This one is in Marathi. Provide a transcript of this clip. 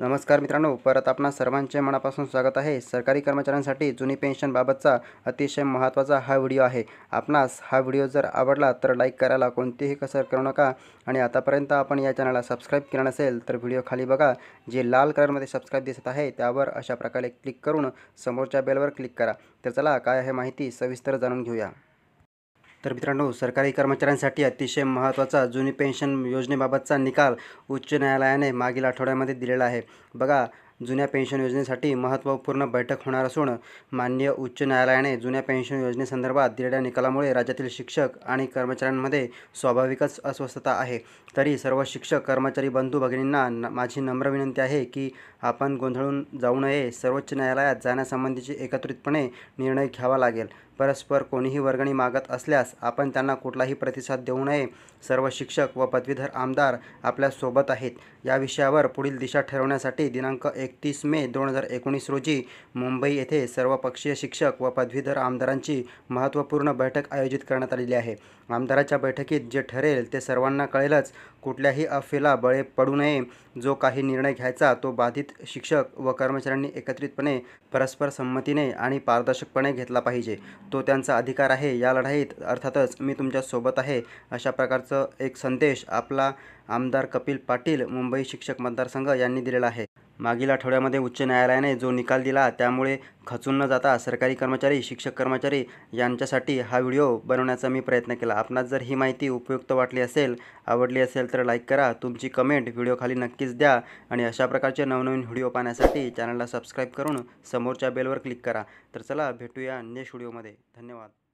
नमस्कार मित्रांनो परत आपणा सर्वांचे मनापासून स्वागत आहे सरकारी कर्मचाऱ्यांसाठी जुनी पेन्शनबाबतचा अतिशय महत्त्वाचा हा व्हिडिओ आहे आपणास हा व्हिडिओ जर आवडला तर लाईक करायला कोणतीही कसर करू नका आणि आतापर्यंत आपण या चॅनलला सबस्क्राईब केला नसेल तर व्हिडिओ खाली बघा जे लाल कलरमध्ये सबस्क्राईब दिसत आहे त्यावर अशा प्रकारे क्लिक करून समोरच्या बेलवर क्लिक करा तर चला काय आहे माहिती सविस्तर जाणून घेऊया तर मित्रांनो सरकारी कर्मचाऱ्यांसाठी अतिशय महत्त्वाचा जुनी पेन्शन योजनेबाबतचा निकाल उच्च न्यायालयाने मागील आठवड्यामध्ये दिलेला आहे बघा जुन्या पेन्शन योजनेसाठी महत्त्वपूर्ण बैठक होणार असून माननीय उच्च न्यायालयाने जुन्या पेन्शन योजनेसंदर्भात दिलेल्या निकालामुळे राज्यातील शिक्षक आणि कर्मचाऱ्यांमध्ये स्वाभाविकच अस्वस्थता आहे तरी सर्व शिक्षक कर्मचारी बंधू भगिनींना माझी नम्र विनंती आहे की आपण गोंधळून जाऊ नये सर्वोच्च न्यायालयात जाण्यासंबंधीची एकत्रितपणे निर्णय घ्यावा लागेल परस्पर कोणीही वर्गणी मागत असल्यास आपण त्यांना कुठलाही प्रतिसाद देऊ नये सर्व शिक्षक व पदवीधर आमदार आपल्यासोबत आहेत या विषयावर पुढील दिशा ठरवण्यासाठी दिनांक एक एकतीस मे दोन हजार एकोणीस रोजी मुंबई येथे सर्वपक्षीय शिक्षक व पदवीधर आमदारांची महत्त्वपूर्ण बैठक आयोजित करण्यात आलेली आहे आमदाराच्या बैठकीत जे ठरेल ते सर्वांना कळेलच कुठल्याही अफेला बळे पडू नये जो काही निर्णय घ्यायचा तो बाधित शिक्षक व कर्मचाऱ्यांनी एकत्रितपणे परस्पर संमतीने आणि पारदर्शकपणे घेतला पाहिजे तो त्यांचा अधिकार आहे या लढाईत अर्थातच मी तुमच्यासोबत आहे अशा प्रकारचं एक संदेश आपला आमदार कपिल पाटील मुंबई शिक्षक मतदारसंघ यांनी दिलेला आहे मागील आठवड्यामध्ये उच्च न्यायालयाने जो निकाल दिला त्यामुळे खचून न जाता सरकारी कर्मचारी शिक्षक कर्मचारी यांच्यासाठी हा व्हिडिओ बनवण्याचा मी प्रयत्न केला आपणास जर ही माहिती उपयुक्त वाटली असेल आवडली असेल तर लाईक करा तुमची कमेंट व्हिडिओखाली नक्कीच द्या आणि अशा प्रकारचे नवनवीन व्हिडिओ पाहण्यासाठी चॅनलला सबस्क्राईब करून समोरच्या बेलवर क्लिक करा तर चला भेटूया नेक्स्ट व्हिडिओमध्ये धन्यवाद